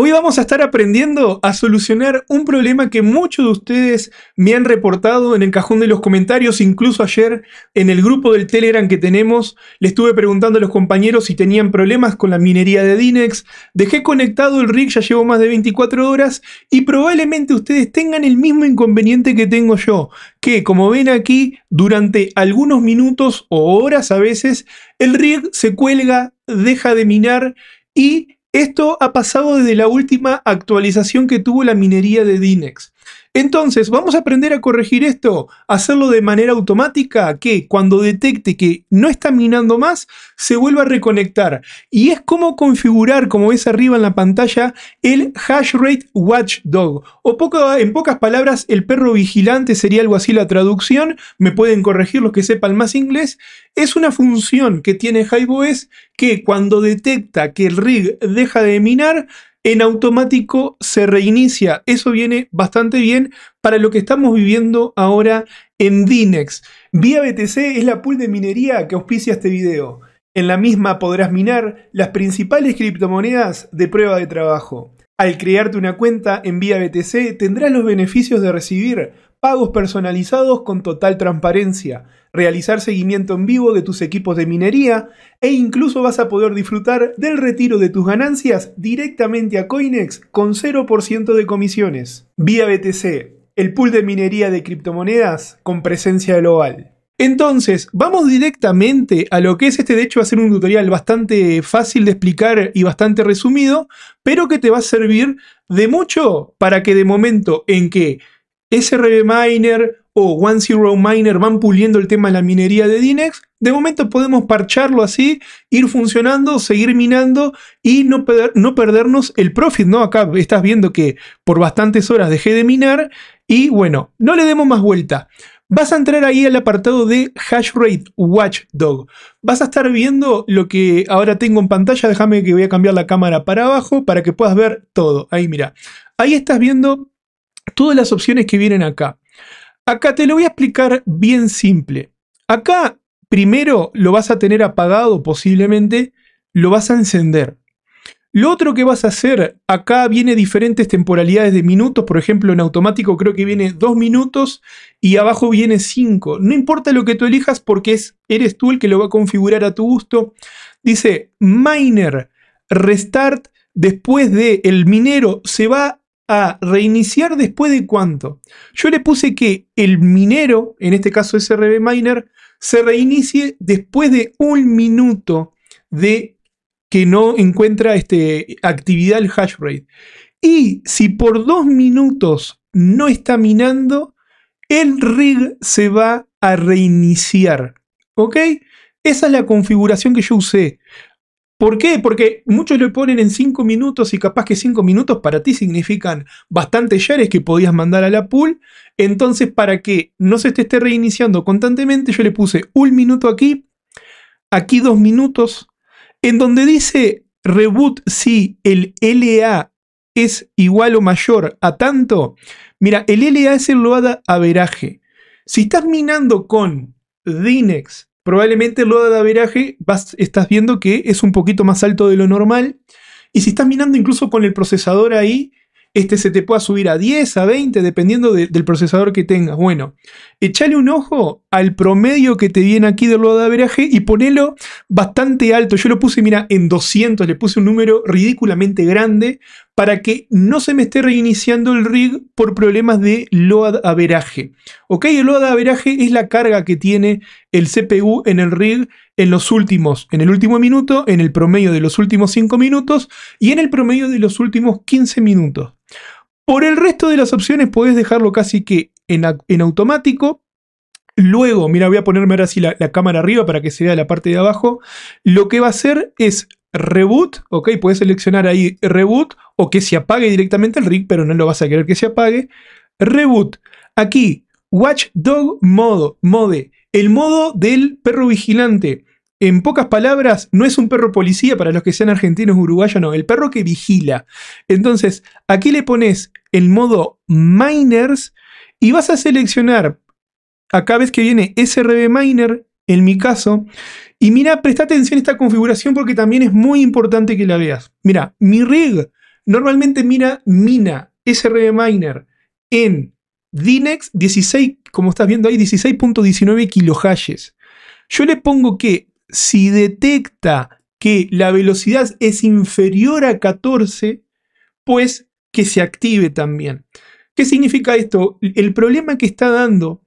Hoy vamos a estar aprendiendo a solucionar un problema que muchos de ustedes me han reportado en el cajón de los comentarios, incluso ayer en el grupo del Telegram que tenemos, le estuve preguntando a los compañeros si tenían problemas con la minería de Dinex, dejé conectado el rig, ya llevo más de 24 horas y probablemente ustedes tengan el mismo inconveniente que tengo yo, que como ven aquí, durante algunos minutos o horas a veces, el rig se cuelga, deja de minar y esto ha pasado desde la última actualización que tuvo la minería de Dinex. Entonces, vamos a aprender a corregir esto, hacerlo de manera automática, que cuando detecte que no está minando más, se vuelva a reconectar. Y es como configurar, como ves arriba en la pantalla, el hash rate watchdog. O en pocas palabras, el perro vigilante sería algo así la traducción. Me pueden corregir los que sepan más inglés. Es una función que tiene HiveOS que cuando detecta que el rig deja de minar, en automático se reinicia. Eso viene bastante bien para lo que estamos viviendo ahora en Dinex. Vía BTC es la pool de minería que auspicia este video. En la misma podrás minar las principales criptomonedas de prueba de trabajo. Al crearte una cuenta en Vía BTC tendrás los beneficios de recibir pagos personalizados con total transparencia, realizar seguimiento en vivo de tus equipos de minería e incluso vas a poder disfrutar del retiro de tus ganancias directamente a Coinex con 0% de comisiones. Vía BTC, el pool de minería de criptomonedas con presencia global. Entonces, vamos directamente a lo que es este, de hecho va a ser un tutorial bastante fácil de explicar y bastante resumido, pero que te va a servir de mucho para que de momento en que SRB Miner o One Zero Miner van puliendo el tema de la minería de Dinex. De momento podemos parcharlo así, ir funcionando, seguir minando y no, no perdernos el profit, ¿no? Acá estás viendo que por bastantes horas dejé de minar y bueno, no le demos más vuelta. Vas a entrar ahí al apartado de Hashrate Watchdog. Vas a estar viendo lo que ahora tengo en pantalla. Déjame que voy a cambiar la cámara para abajo para que puedas ver todo. Ahí mira. Ahí estás viendo todas las opciones que vienen acá. Acá te lo voy a explicar bien simple. Acá primero lo vas a tener apagado posiblemente, lo vas a encender. Lo otro que vas a hacer, acá viene diferentes temporalidades de minutos, por ejemplo en automático creo que viene 2 minutos y abajo viene 5. No importa lo que tú elijas porque eres tú el que lo va a configurar a tu gusto. Dice miner, restart, después de el minero se va a reiniciar después de cuánto. Yo le puse que el minero, en este caso SRB Miner, se reinicie después de un minuto de que no encuentra este, actividad el hash rate. Y si por dos minutos no está minando, el rig se va a reiniciar. ¿Ok? Esa es la configuración que yo usé. ¿Por qué? Porque muchos lo ponen en 5 minutos y capaz que 5 minutos para ti significan bastantes shares que podías mandar a la pool. Entonces, para que no se te esté reiniciando constantemente, yo le puse un minuto aquí, aquí dos minutos, en donde dice reboot si el LA es igual o mayor a tanto. Mira, el LA es el a veraje. Si estás minando con Dinex probablemente el de de vas, estás viendo que es un poquito más alto de lo normal. Y si estás mirando incluso con el procesador ahí, este se te pueda subir a 10, a 20, dependiendo del procesador que tengas. Bueno, echale un ojo al promedio que te viene aquí del de averaje y ponelo bastante alto. Yo lo puse, mira, en 200, le puse un número ridículamente grande para que no se me esté reiniciando el rig por problemas de load averaje. Ok, el load averaje es la carga que tiene el CPU en el rig en los últimos, en el último minuto, en el promedio de los últimos 5 minutos y en el promedio de los últimos 15 minutos. Por el resto de las opciones podés dejarlo casi que en, automático, Luego, mira, voy a ponerme ahora así la, cámara arriba para que se vea la parte de abajo. Lo que va a hacer es reboot, ok, puedes seleccionar ahí reboot o que se apague directamente el rig, pero no lo vas a querer que se apague. Reboot, aquí, Watchdog modo, mode, el modo del perro vigilante. En pocas palabras, no es un perro policía para los que sean argentinos uruguayos, no, el perro que vigila. Entonces, aquí le pones el modo miners y vas a seleccionar acá ves que viene SRB Miner, en mi caso. Y mira, presta atención a esta configuración porque también es muy importante que la veas. Mira, mi rig normalmente mira, mina SRB e Miner en Dinex 16, como estás viendo ahí, 16.19 kilohashes. Yo le pongo que si detecta que la velocidad es inferior a 14, pues que se active también. ¿Qué significa esto? El problema que está dando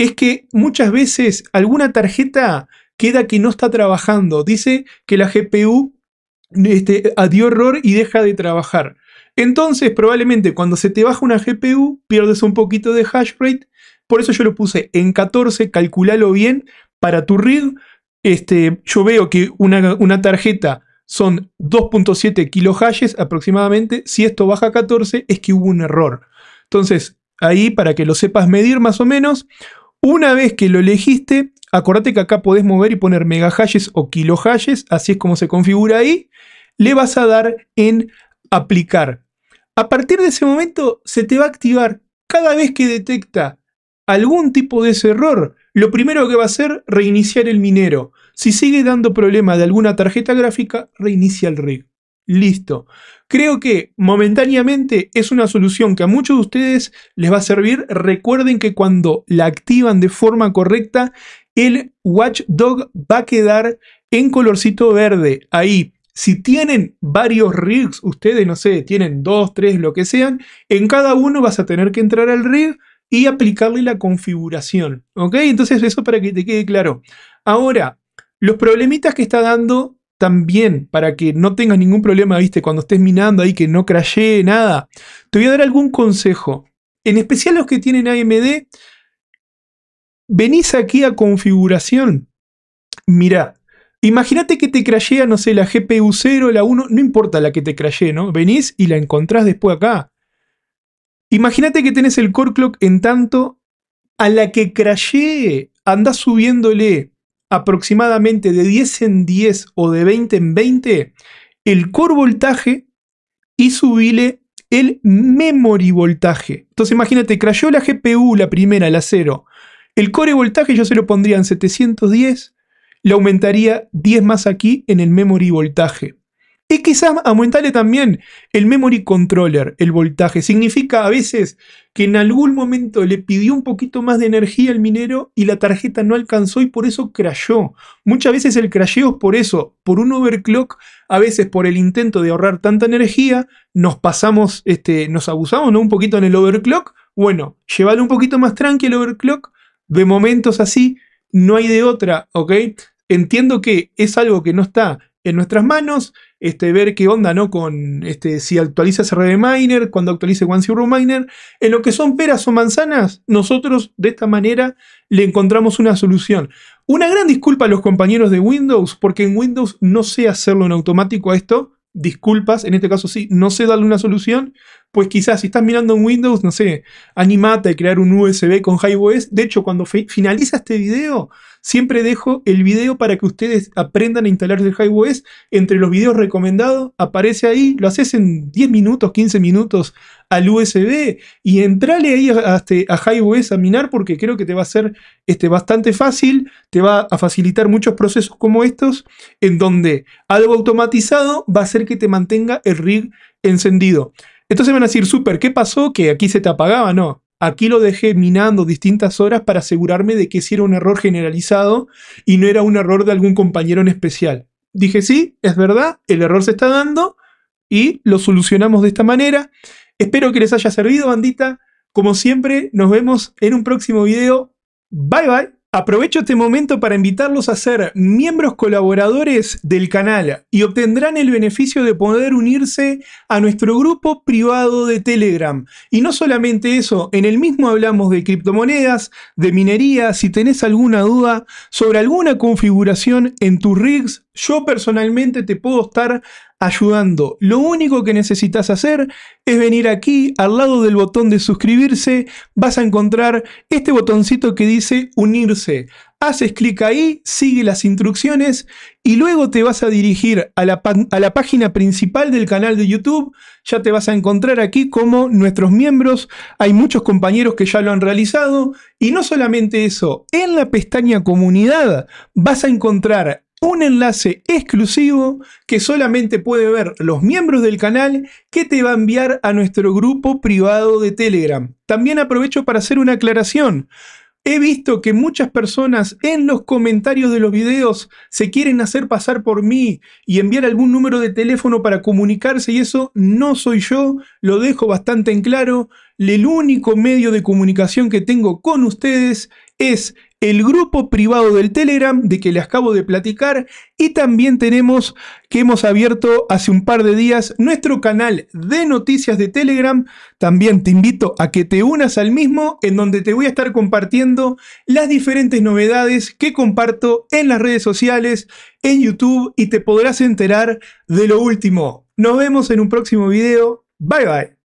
es que muchas veces alguna tarjeta queda que no está trabajando. Dice que la GPU este, dio error y deja de trabajar. Entonces, probablemente cuando se te baja una GPU, pierdes un poquito de hash rate. Por eso yo lo puse en 14, calculalo bien para tu rig. Este, yo veo que una, tarjeta son 2.7 kilohashes aproximadamente. Si esto baja a 14, es que hubo un error. Entonces, ahí para que lo sepas medir más o menos. Una vez que lo elegiste, acordate que acá podés mover y poner mega hashes o kilo hashes, así es como se configura ahí. Le vas a dar en aplicar. A partir de ese momento se te va a activar cada vez que detecta algún tipo de ese error, lo primero que va a hacer reiniciar el minero. Si sigue dando problema de alguna tarjeta gráfica, reinicia el rig listo. Creo que momentáneamente es una solución que a muchos de ustedes les va a servir. Recuerden que cuando la activan de forma correcta, el watchdog va a quedar en colorcito verde ahí. Si tienen varios rigs, ustedes, no sé, tienen dos, tres, lo que sean, en cada uno vas a tener que entrar al rig y aplicarle la configuración. ¿Ok? Entonces eso para que te quede claro. Ahora, los problemitas que está dando también para que no tengas ningún problema, viste, cuando estés minando ahí que no crashee nada. Te voy a dar algún consejo. En especial los que tienen AMD, venís aquí a configuración. Mirá, imagínate que te crashea, no sé, la GPU 0, la 1, no importa la que te crashee, ¿no? Venís y la encontrás después acá. Imagínate que tenés el core clock en tanto a la que crashee, andás subiéndole aproximadamente de 10 en 10 o de 20 en 20 el core voltaje y subile el memory voltaje. Entonces imagínate, crayó la GPU, la primera, la 0. El core voltaje yo se lo pondría en 710, le aumentaría 10 más aquí en el memory voltaje. Y quizás aumentarle también el memory controller, el voltaje. Significa a veces que en algún momento le pidió un poquito más de energía al minero y la tarjeta no alcanzó y por eso crashó. Muchas veces el crasheo es por eso, por un overclock, a veces por el intento de ahorrar tanta energía, nos pasamos, este, nos abusamos ¿no? un poquito en el overclock. Bueno, llévalo un poquito más tranqui el overclock. De momentos así, no hay de otra, ¿ok? Entiendo que es algo que no está en nuestras manos, este, ver qué onda, ¿no? Con este, si actualiza CRD Miner, cuando actualice OneZero Miner, en lo que son peras o manzanas, nosotros de esta manera le encontramos una solución. Una gran disculpa a los compañeros de Windows, porque en Windows no sé hacerlo en automático a esto. Disculpas, en este caso sí, no sé darle una solución. Pues quizás si estás mirando en Windows, no sé, animate a crear un USB con OS. De hecho, cuando finaliza este video, Siempre dejo el video para que ustedes aprendan a instalar el HiveOS Entre los videos recomendados aparece ahí, lo haces en 10 minutos, 15 minutos al USB y entrale ahí a, a, este, a a minar porque creo que te va a ser este, bastante fácil, te va a facilitar muchos procesos como estos en donde algo automatizado va a hacer que te mantenga el rig encendido. Entonces van a decir, super, ¿qué pasó? Que aquí se te apagaba, no. Aquí lo dejé minando distintas horas para asegurarme de que si era un error generalizado y no era un error de algún compañero en especial. Dije, sí, es verdad, el error se está dando y lo solucionamos de esta manera. Espero que les haya servido, bandita. Como siempre, nos vemos en un próximo video. Bye bye. Aprovecho este momento para invitarlos a ser miembros colaboradores del canal y obtendrán el beneficio de poder unirse a nuestro grupo privado de Telegram. Y no solamente eso, en el mismo hablamos de criptomonedas, de minería, si tenés alguna duda sobre alguna configuración en tus rigs, yo personalmente te puedo estar ayudando. Lo único que necesitas hacer es venir aquí al lado del botón de suscribirse. Vas a encontrar este botoncito que dice unirse. Haces clic ahí, sigue las instrucciones y luego te vas a dirigir a la, a la página principal del canal de YouTube. Ya te vas a encontrar aquí como nuestros miembros. Hay muchos compañeros que ya lo han realizado. Y no solamente eso, en la pestaña comunidad vas a encontrar un enlace exclusivo que solamente puede ver los miembros del canal que te va a enviar a nuestro grupo privado de Telegram. También aprovecho para hacer una aclaración. He visto que muchas personas en los comentarios de los videos se quieren hacer pasar por mí y enviar algún número de teléfono para comunicarse y eso no soy yo, lo dejo bastante en claro. El único medio de comunicación que tengo con ustedes es el grupo privado del Telegram de que les acabo de platicar y también tenemos que hemos abierto hace un par de días nuestro canal de noticias de Telegram. También te invito a que te unas al mismo en donde te voy a estar compartiendo las diferentes novedades que comparto en las redes sociales, en YouTube y te podrás enterar de lo último. Nos vemos en un próximo video. Bye bye.